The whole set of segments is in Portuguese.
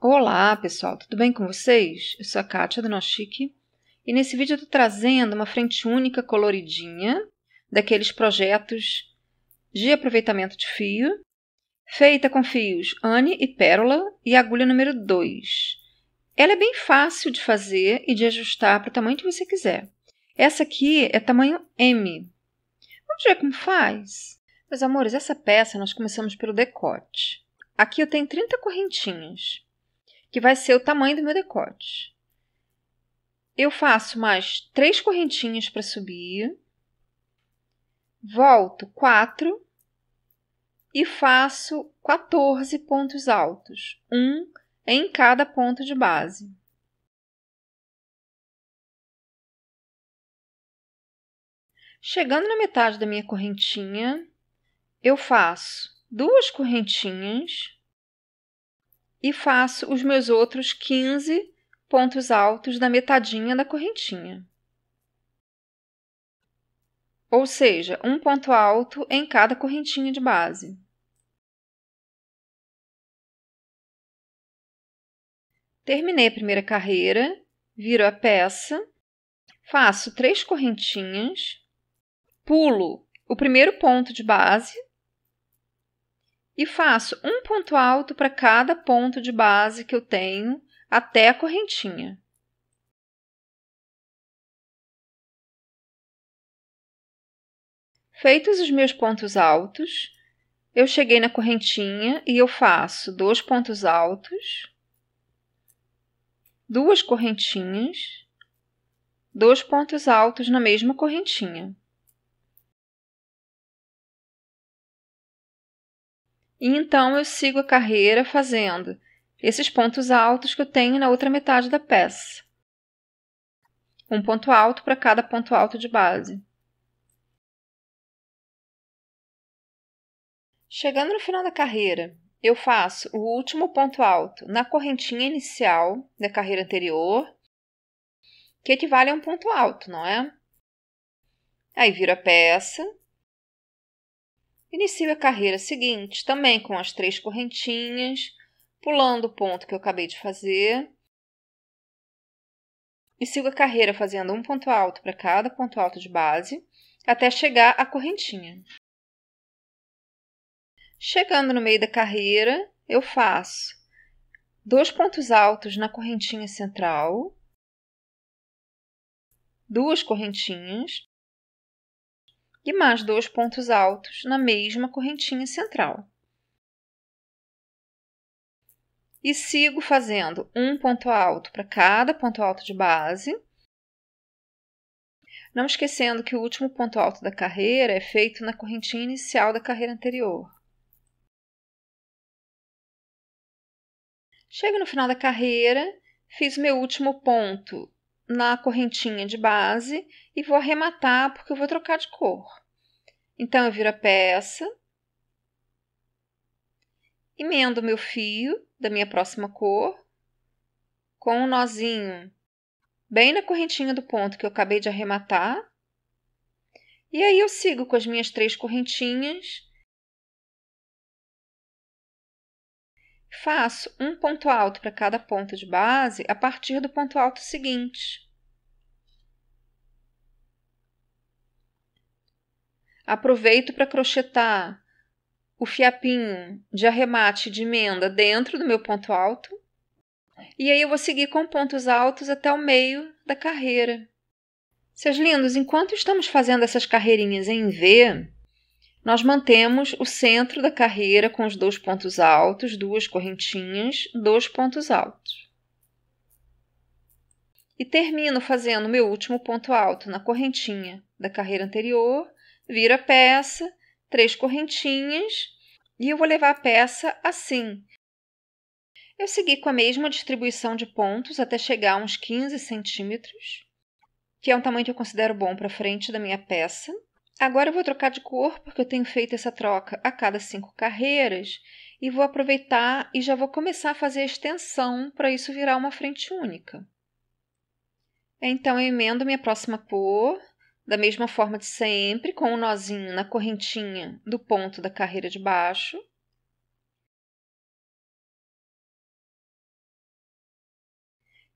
Olá pessoal, tudo bem com vocês? Eu sou a Kátia do Nochique e nesse vídeo eu estou trazendo uma frente única coloridinha daqueles projetos de aproveitamento de fio, feita com fios Anne e Pérola e agulha número 2. Ela é bem fácil de fazer e de ajustar para o tamanho que você quiser. Essa aqui é tamanho M. Vamos ver como faz? Meus amores, essa peça nós começamos pelo decote. Aqui eu tenho 30 correntinhas que vai ser o tamanho do meu decote. Eu faço mais três correntinhas para subir, volto quatro e faço 14 pontos altos, um em cada ponto de base. Chegando na metade da minha correntinha, eu faço duas correntinhas e faço os meus outros 15 pontos altos na metadinha da correntinha. Ou seja, um ponto alto em cada correntinha de base. Terminei a primeira carreira, viro a peça, faço três correntinhas, pulo o primeiro ponto de base e faço um ponto alto para cada ponto de base que eu tenho até a correntinha. Feitos os meus pontos altos, eu cheguei na correntinha e eu faço dois pontos altos, duas correntinhas, dois pontos altos na mesma correntinha. E então eu sigo a carreira fazendo esses pontos altos que eu tenho na outra metade da peça. Um ponto alto para cada ponto alto de base. Chegando no final da carreira, eu faço o último ponto alto na correntinha inicial da carreira anterior, que equivale a um ponto alto, não é? Aí viro a peça Inicio a carreira seguinte, também com as três correntinhas, pulando o ponto que eu acabei de fazer. E sigo a carreira fazendo um ponto alto para cada ponto alto de base, até chegar à correntinha. Chegando no meio da carreira, eu faço dois pontos altos na correntinha central, duas correntinhas, e mais dois pontos altos na mesma correntinha central. E sigo fazendo um ponto alto para cada ponto alto de base. Não esquecendo que o último ponto alto da carreira é feito na correntinha inicial da carreira anterior. Chego no final da carreira, fiz meu último ponto na correntinha de base e vou arrematar porque eu vou trocar de cor. Então, eu viro a peça, emendo meu fio da minha próxima cor com um nozinho bem na correntinha do ponto que eu acabei de arrematar. E aí eu sigo com as minhas três correntinhas. Faço um ponto alto para cada ponto de base a partir do ponto alto seguinte. aproveito para crochetar o fiapinho de arremate de emenda dentro do meu ponto alto. E aí eu vou seguir com pontos altos até o meio da carreira. Seus lindos, enquanto estamos fazendo essas carreirinhas em V, nós mantemos o centro da carreira com os dois pontos altos, duas correntinhas, dois pontos altos. E termino fazendo meu último ponto alto na correntinha da carreira anterior viro a peça, três correntinhas e eu vou levar a peça assim. Eu segui com a mesma distribuição de pontos até chegar a uns 15 centímetros, que é um tamanho que eu considero bom para frente da minha peça. Agora eu vou trocar de cor, porque eu tenho feito essa troca a cada cinco carreiras, e vou aproveitar e já vou começar a fazer a extensão para isso virar uma frente única. Então eu emendo minha próxima cor, da mesma forma de sempre, com o um nozinho na correntinha do ponto da carreira de baixo.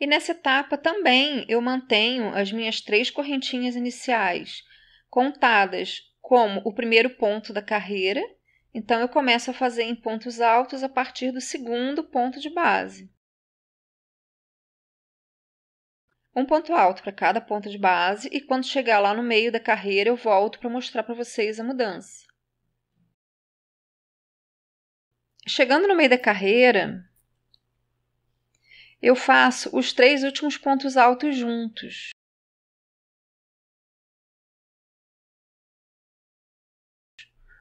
E nessa etapa também eu mantenho as minhas três correntinhas iniciais, contadas como o primeiro ponto da carreira, então eu começo a fazer em pontos altos a partir do segundo ponto de base. um ponto alto para cada ponta de base e quando chegar lá no meio da carreira eu volto para mostrar para vocês a mudança. Chegando no meio da carreira, eu faço os três últimos pontos altos juntos.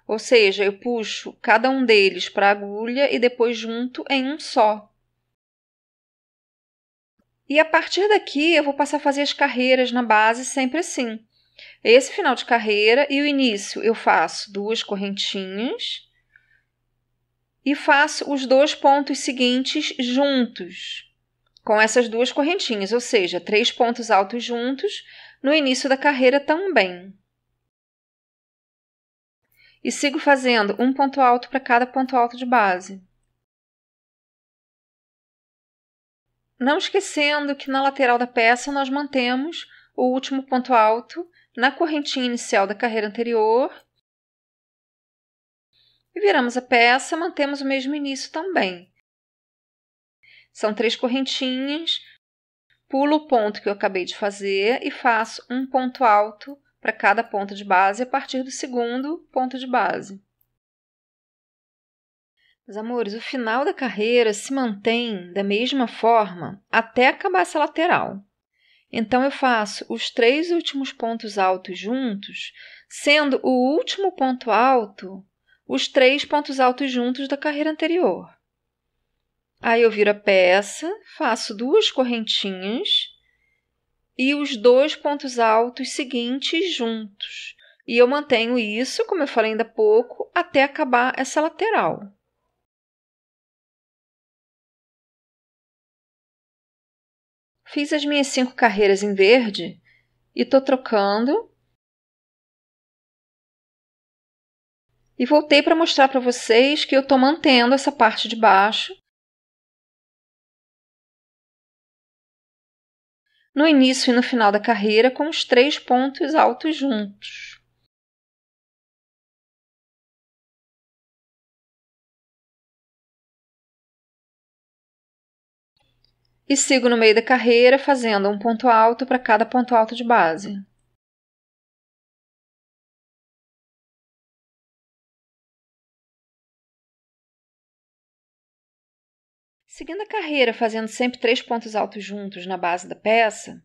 Ou seja, eu puxo cada um deles para a agulha e depois junto em um só. E a partir daqui eu vou passar a fazer as carreiras na base sempre assim. Esse final de carreira e o início eu faço duas correntinhas e faço os dois pontos seguintes juntos com essas duas correntinhas, ou seja, três pontos altos juntos no início da carreira também. E sigo fazendo um ponto alto para cada ponto alto de base. Não esquecendo que na lateral da peça nós mantemos o último ponto alto na correntinha inicial da carreira anterior. E viramos a peça, mantemos o mesmo início também. São três correntinhas, pulo o ponto que eu acabei de fazer e faço um ponto alto para cada ponto de base a partir do segundo ponto de base. Meus amores, o final da carreira se mantém da mesma forma até acabar essa lateral. Então eu faço os três últimos pontos altos juntos, sendo o último ponto alto os três pontos altos juntos da carreira anterior. Aí eu viro a peça, faço duas correntinhas e os dois pontos altos seguintes juntos. E eu mantenho isso, como eu falei ainda há pouco, até acabar essa lateral. Fiz as minhas cinco carreiras em verde e tô trocando. E voltei para mostrar para vocês que eu tô mantendo essa parte de baixo. No início e no final da carreira com os três pontos altos juntos. e sigo no meio da carreira fazendo um ponto alto para cada ponto alto de base. Seguindo a carreira fazendo sempre três pontos altos juntos na base da peça,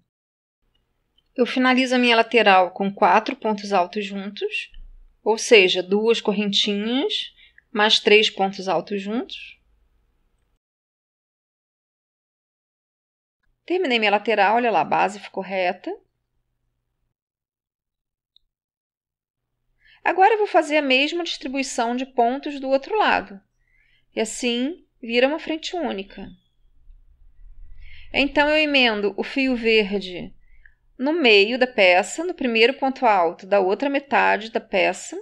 eu finalizo a minha lateral com quatro pontos altos juntos, ou seja, duas correntinhas mais três pontos altos juntos. Terminei minha lateral, olha lá, a base ficou reta. Agora eu vou fazer a mesma distribuição de pontos do outro lado. E assim vira uma frente única. Então eu emendo o fio verde no meio da peça, no primeiro ponto alto da outra metade da peça.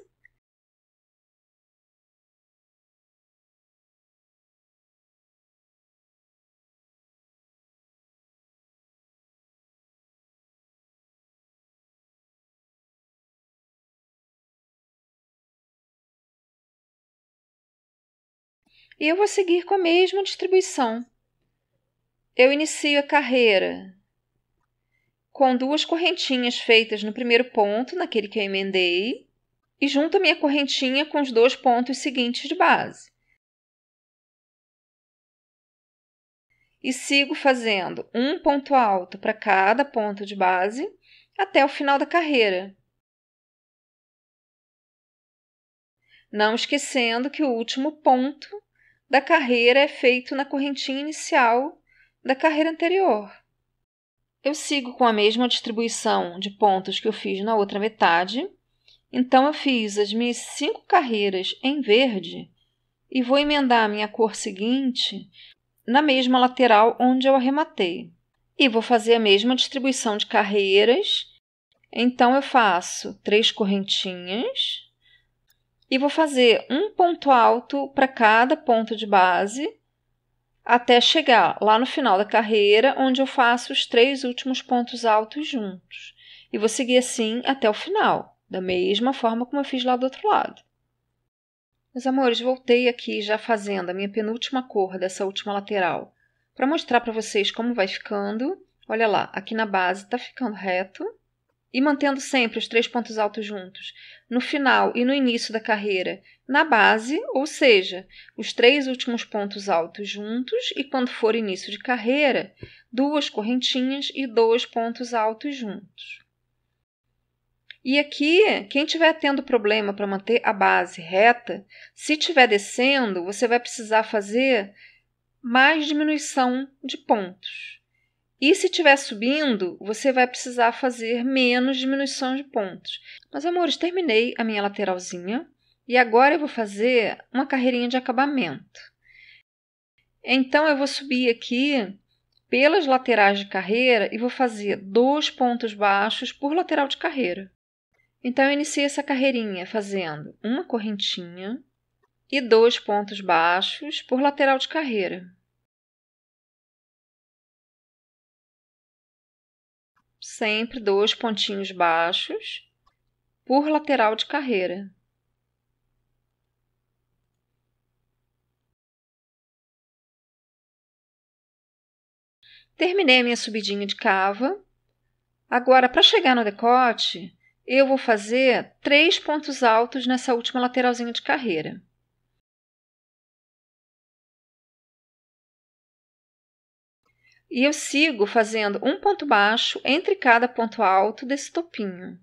e eu vou seguir com a mesma distribuição. Eu inicio a carreira com duas correntinhas feitas no primeiro ponto, naquele que eu emendei, e junto a minha correntinha com os dois pontos seguintes de base. E sigo fazendo um ponto alto para cada ponto de base até o final da carreira. Não esquecendo que o último ponto da carreira é feito na correntinha inicial da carreira anterior. Eu sigo com a mesma distribuição de pontos que eu fiz na outra metade, então eu fiz as minhas cinco carreiras em verde e vou emendar a minha cor seguinte na mesma lateral onde eu arrematei. E vou fazer a mesma distribuição de carreiras. Então eu faço três correntinhas e vou fazer um ponto alto para cada ponto de base até chegar lá no final da carreira, onde eu faço os três últimos pontos altos juntos. E vou seguir assim até o final, da mesma forma como eu fiz lá do outro lado. Meus amores, voltei aqui já fazendo a minha penúltima cor dessa última lateral para mostrar para vocês como vai ficando. Olha lá, aqui na base está ficando reto e mantendo sempre os três pontos altos juntos, no final e no início da carreira, na base, ou seja, os três últimos pontos altos juntos e quando for início de carreira, duas correntinhas e dois pontos altos juntos. E aqui, quem tiver tendo problema para manter a base reta, se tiver descendo, você vai precisar fazer mais diminuição de pontos. E se estiver subindo, você vai precisar fazer menos diminuição de pontos. Mas, amores, terminei a minha lateralzinha e agora eu vou fazer uma carreirinha de acabamento. Então, eu vou subir aqui pelas laterais de carreira e vou fazer dois pontos baixos por lateral de carreira. Então, eu iniciei essa carreirinha fazendo uma correntinha e dois pontos baixos por lateral de carreira. sempre dois pontinhos baixos por lateral de carreira. Terminei a minha subidinha de cava. Agora, para chegar no decote, eu vou fazer três pontos altos nessa última lateralzinha de carreira. E eu sigo fazendo um ponto baixo entre cada ponto alto desse topinho.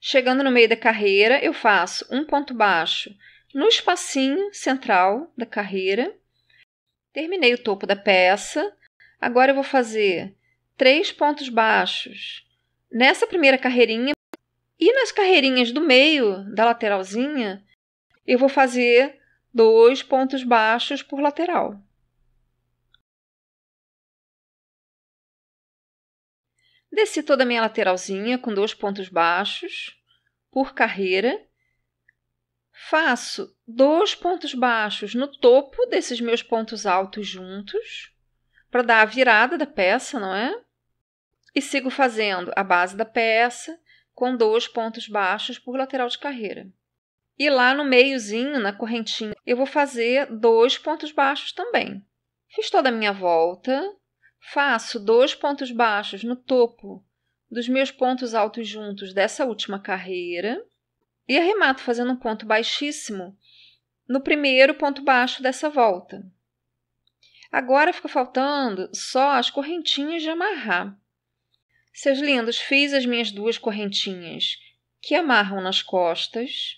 Chegando no meio da carreira, eu faço um ponto baixo no espacinho central da carreira. Terminei o topo da peça. Agora eu vou fazer três pontos baixos nessa primeira carreirinha e nas carreirinhas do meio da lateralzinha, eu vou fazer dois pontos baixos por lateral. Desci toda a minha lateralzinha com dois pontos baixos por carreira. Faço dois pontos baixos no topo desses meus pontos altos juntos para dar a virada da peça, não é? E sigo fazendo a base da peça com dois pontos baixos por lateral de carreira. E lá no meiozinho, na correntinha, eu vou fazer dois pontos baixos também. Fiz toda a minha volta, Faço dois pontos baixos no topo dos meus pontos altos juntos dessa última carreira e arremato fazendo um ponto baixíssimo no primeiro ponto baixo dessa volta. Agora fica faltando só as correntinhas de amarrar. Seus lindos, fiz as minhas duas correntinhas que amarram nas costas.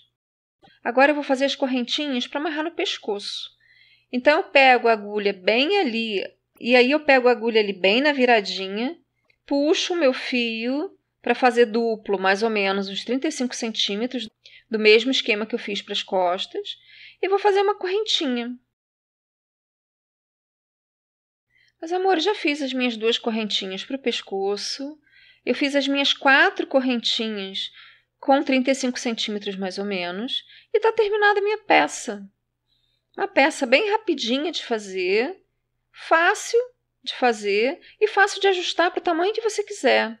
Agora eu vou fazer as correntinhas para amarrar no pescoço. Então eu pego a agulha bem ali e aí eu pego a agulha ali bem na viradinha, puxo o meu fio para fazer duplo, mais ou menos uns 35 centímetros, do mesmo esquema que eu fiz para as costas, e vou fazer uma correntinha. Mas, amor, já fiz as minhas duas correntinhas para o pescoço. Eu fiz as minhas quatro correntinhas com 35 centímetros mais ou menos, e está terminada a minha peça. Uma peça bem rapidinha de fazer, fácil de fazer e fácil de ajustar para o tamanho que você quiser.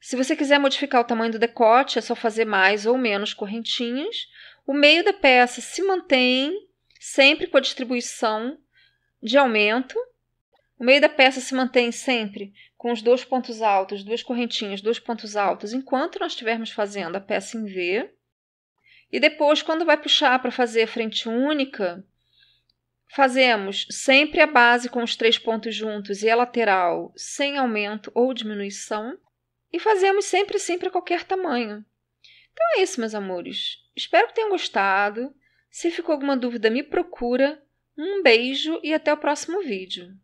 Se você quiser modificar o tamanho do decote, é só fazer mais ou menos correntinhas. O meio da peça se mantém sempre com a distribuição de aumento. O meio da peça se mantém sempre com os dois pontos altos, duas correntinhas, dois pontos altos, enquanto nós estivermos fazendo a peça em V. E depois, quando vai puxar para fazer a frente única, Fazemos sempre a base com os três pontos juntos e a lateral sem aumento ou diminuição. E fazemos sempre, sempre a qualquer tamanho. Então é isso, meus amores. Espero que tenham gostado. Se ficou alguma dúvida, me procura. Um beijo e até o próximo vídeo.